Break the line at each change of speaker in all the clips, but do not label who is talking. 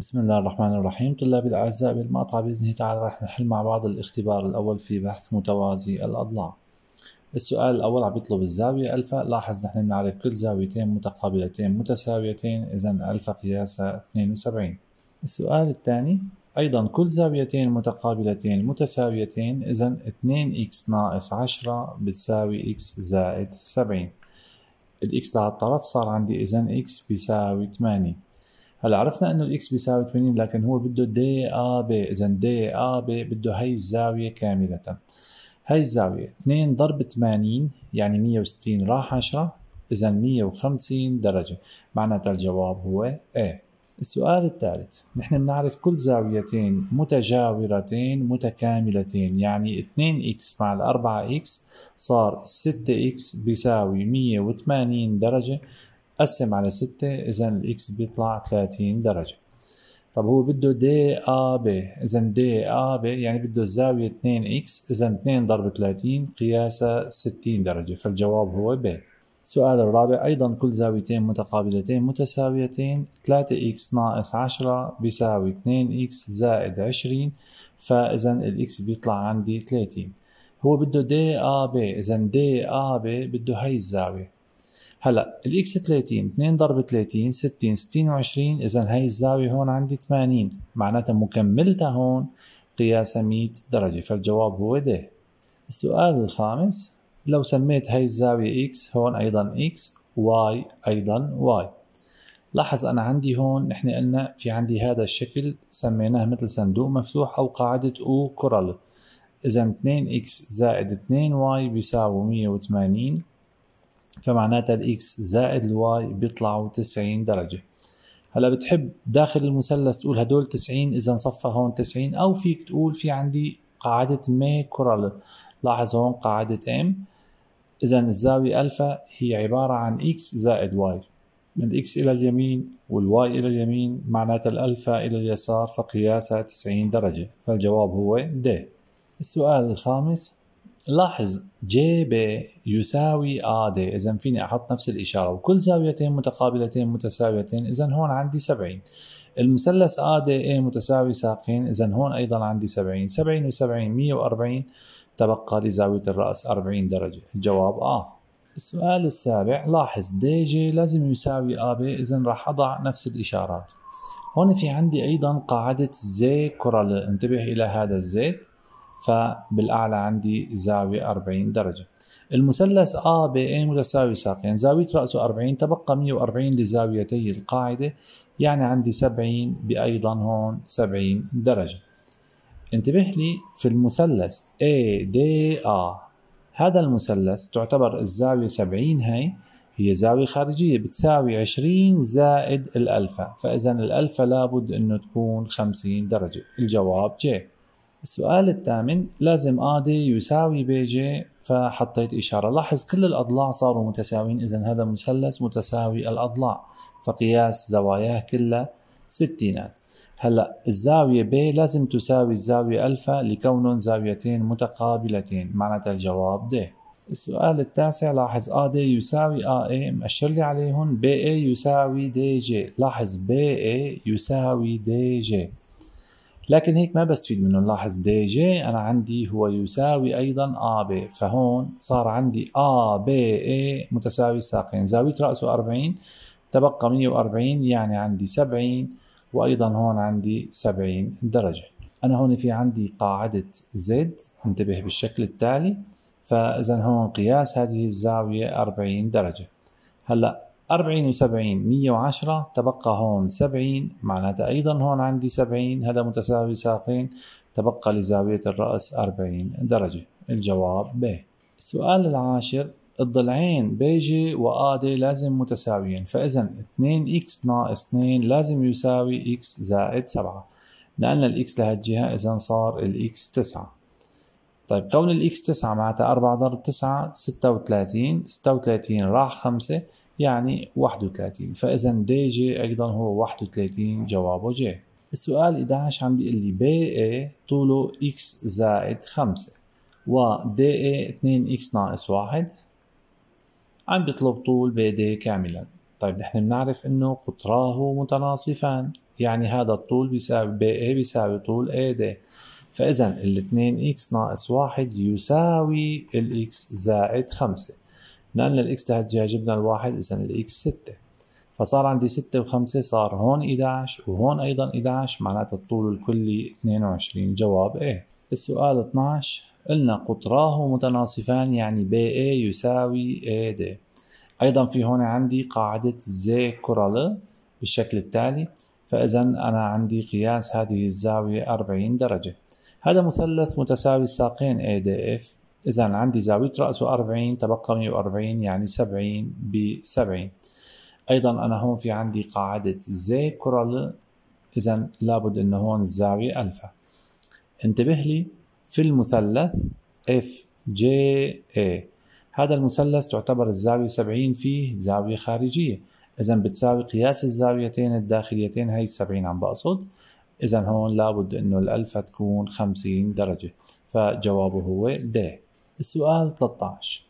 بسم الله الرحمن الرحيم طلابي الأعزاء بالمقطع بإذنه تعالى رح نحل مع بعض الاختبار الأول في بحث متوازي الأضلاع السؤال الأول عم يطلب الزاوية ألفا لاحظ نحن بنعرف كل زاويتين متقابلتين متساويتين إذا ألفا قياسها 72 السؤال الثاني أيضا كل زاويتين متقابلتين متساويتين إذا اكس ناقص 10 بتساوي اكس زائد 70 الإكس على الطرف صار عندي إذا اكس بيساوي 8 هلا عرفنا انه الاكس بيساوي 80 لكن هو بده دي ا ب اذا دي ا ب بده هي الزاويه كامله هي الزاويه 2 ضرب 80 يعني 160 راح 10 اذا 150 درجه معناتها الجواب هو A السؤال الثالث نحن بنعرف كل زاويتين متجاورتين متكاملتين يعني 2 اكس مع ال 4 اكس صار 6 اكس بيساوي 180 درجة قسم على 6 اذا الاكس بيطلع 30 درجه طب هو بده دي ا ب اذا دي ا ب يعني بده الزاويه 2 اكس اذا 2 ضرب 30 قياسها 60 درجه فالجواب هو ب السؤال الرابع أيضا كل زاويتين متقابلتين متساويتين 3 اكس ناقص 10 بيساوي 2 اكس زائد 20 فإذا الإكس بيطلع عندي 30 هو بده دي آ ب إذا دي آ ب بده هي الزاوية هلا الاكس 30 2 ضرب 30 60 60 26 اذا هي الزاويه هون عندي 80 معناتها مكملتها هون قياسها 100 درجه فالجواب هو د السؤال الخامس لو سميت هي الزاويه اكس هون ايضا اكس واي ايضا واي لاحظ انا عندي هون نحن قلنا في عندي هذا الشكل سميناه مثل صندوق مفتوح او قاعده او كرل اذا 2 اكس زائد 2 واي بيساوي 180 فمعناتها الاكس زائد الواي بيطلعوا 90 درجه هلا بتحب داخل المثلث تقول هدول 90 اذا صفى هون 90 او فيك تقول في عندي قاعده مي كورال لاحظ هون قاعده ام اذا الزاويه الفا هي عباره عن اكس زائد واي من الاكس الى اليمين والواي الى اليمين معناتها الالفا الى اليسار فقياسها 90 درجه فالجواب هو د السؤال الخامس لاحظ جي بي يساوي ا دي إذا فيني أحط نفس الإشارة وكل زاويتين متقابلتين متساويتين إذا هون عندي 70 المثلث ا دي اي متساوي ساقين إذا هون أيضا عندي 70 70 و70 140 تبقى لزاوية الرأس 40 درجة الجواب آه السؤال السابع لاحظ دي جي لازم يساوي ا بي إذا راح أضع نفس الإشارات هون في عندي أيضا قاعدة زي كورال انتبه إلى هذا الزيت فبالأعلى عندي زاوية 40 درجة المثلث A متساوي ساقين يعني زاوية رأسه 40 تبقى 140 لزاويتي القاعدة يعني عندي 70 بأيضا هون 70 درجة انتبه لي في المثلث A هذا المثلث تعتبر الزاوية 70 هي هي زاوية خارجية بتساوي 20 زائد الألفا فإذا الألفا لابد أنه تكون 50 درجة الجواب جي السؤال الثامن لازم آدي يساوي بي فحطيت إشارة لاحظ كل الأضلاع صاروا متساويين إذا هذا مثلث متساوي الأضلاع فقياس زواياه كلها ستينات هلا الزاوية ب لازم تساوي الزاوية ألفا لكون زاويتين متقابلتين معناتها الجواب د السؤال التاسع لاحظ AD يساوي AE مأشر لي عليهم BA يساوي DJ لاحظ BA يساوي DJ لكن هيك ما بستفيد منه نلاحظ دي جي أنا عندي هو يساوي أيضا ا بي فهون صار عندي ا اي متساوي الساقين زاوية رأسه 40 تبقى 140 يعني عندي 70 وأيضا هون عندي 70 درجة أنا هون في عندي قاعدة زد انتبه بالشكل التالي فإذا هون قياس هذه الزاوية 40 درجة هلأ 40 و70 110 تبقى هون 70 معناتها أيضا هون عندي 70 هذا متساوي ساقين تبقى لزاوية الرأس 40 درجة الجواب ب السؤال العاشر الضلعين بيجي وآدي لازم متساويين فإذا 2x ناقص 2 لازم يساوي x زائد 7 نقلنا الإكس لهالجهة إذا صار الإكس 9 طيب كون الإكس 9 معناتها 4 ضرب 9 36 36 راح 5 يعني 31 فإذا دي جي أيضا هو 31 جوابه جي السؤال 11 عم بيقول لي بي اي طوله اكس زائد 5 و دي اي 2 اكس ناقص 1 عم بيطلب طول بي دي كاملا طيب نحن بنعرف انه قطراه متناصفان يعني هذا الطول بيساوي بي اي بيساوي طول اي دي فاذا ال 2 اكس ناقص 1 يساوي الاكس زائد 5 لأن الإكس تحت جبنا الواحد إذا الإكس ستة فصار عندي ستة وخمسة صار هون 11 وهون أيضا 11 معناتها الطول الكلي 22 جواب إيه السؤال 12 قلنا قطراه متناصفان يعني بي اي يساوي اي دي ايضا في هون عندي قاعدة زي كورال بالشكل التالي فاذا انا عندي قياس هذه الزاوية 40 درجة هذا مثلث متساوي الساقين اي دي اف إذا عندي زاوية رأسه 40 تبقى 140 يعني 70 ب 70 أيضا أنا هون في عندي قاعدة زي كورال إذا لابد أنه هون الزاوية ألفا انتبه لي في المثلث اف جي اي هذا المثلث تعتبر الزاوية 70 فيه زاوية خارجية إذا بتساوي قياس الزاويتين الداخليتين هي 70 عم بقصد إذا هون لابد أنه الألفا تكون 50 درجة فجوابه هو د السؤال 13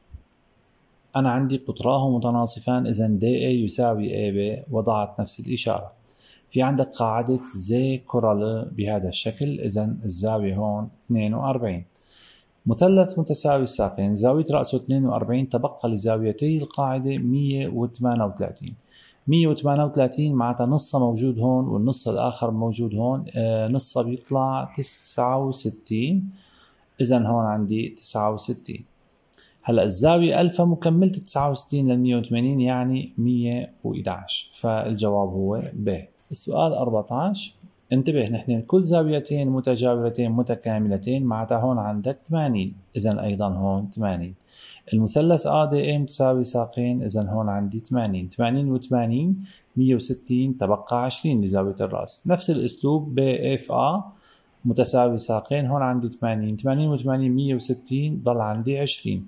أنا عندي قطراه متناصفان إذا دي اي يساوي اي بي وضعت نفس الإشارة في عندك قاعدة زي كورال e بهذا الشكل إذا الزاوية هون 42 مثلث متساوي الساقين زاوية رأسه 42 تبقى لزاويتي القاعدة 138 138 معناتها نصها موجود هون والنص الآخر موجود هون آه، نصها بيطلع 69 إذا هون عندي 69 هلا الزاوية ألفا مكملة 69 لل 180 يعني 111 فالجواب هو ب السؤال 14 انتبه نحن كل زاويتين متجاورتين متكاملتين معناتها هون عندك 80 إذا أيضا هون 80 المثلث ADM تساوي ساقين إذا هون عندي 80 80 و80 160 تبقى 20 لزاوية الرأس نفس الأسلوب اف آ متساوي ساقين هون عندي 80 80 و80 160 ضل عندي 20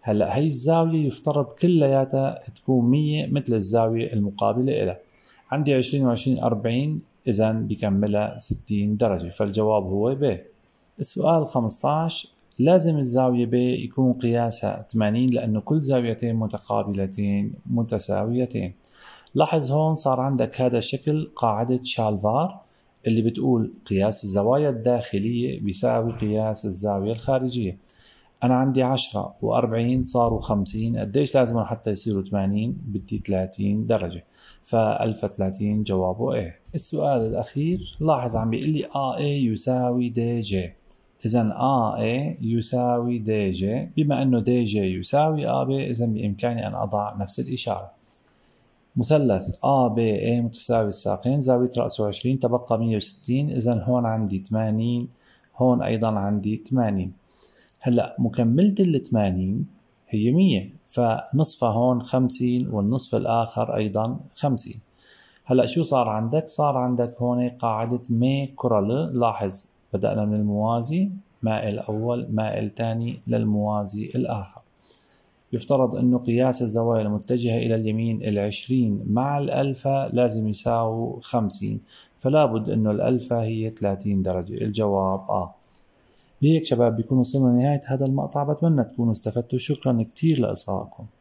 هلا هي الزاوية يفترض كلياتها تكون 100 مثل الزاوية المقابلة لها عندي 20 و20 40 إذا بكملها 60 درجة فالجواب هو ب السؤال 15 لازم الزاوية ب يكون قياسها 80 لأنه كل زاويتين متقابلتين متساويتين لاحظ هون صار عندك هذا الشكل قاعدة شالفار اللي بتقول قياس الزوايا الداخلية بيساوي قياس الزاوية الخارجية أنا عندي عشرة وأربعين صاروا خمسين قديش لازم حتى يصيروا ثمانين بدي ثلاثين درجه فألف ثلاثين جوابه إيه السؤال الأخير لاحظ عم بيقول لي آ يساوي دي جي إذا آ يساوي دي جي بما أنه دي جي يساوي آ إذا بإمكاني أن أضع نفس الإشارة مثلث A B A متساوي الساقين زاوية رأسه 20 تبقى 160 إذا هون عندي 80 هون أيضا عندي 80 هلا مكملة ال 80 هي 100 فنصفها هون 50 والنصف الآخر أيضا 50 هلا شو صار عندك؟ صار عندك هون قاعدة مي كورال لاحظ بدأنا من الموازي مائل أول مائل ثاني للموازي الآخر يفترض أن قياس الزوايا المتجهة إلى اليمين العشرين مع الألفا لازم يساوي خمسين فلا بد أن الألفا هي 30 درجة الجواب آه بهيك شباب بيكون وصلنا لنهاية هذا المقطع بتمنى تكونوا استفدتوا شكرا كتير لإصغائكم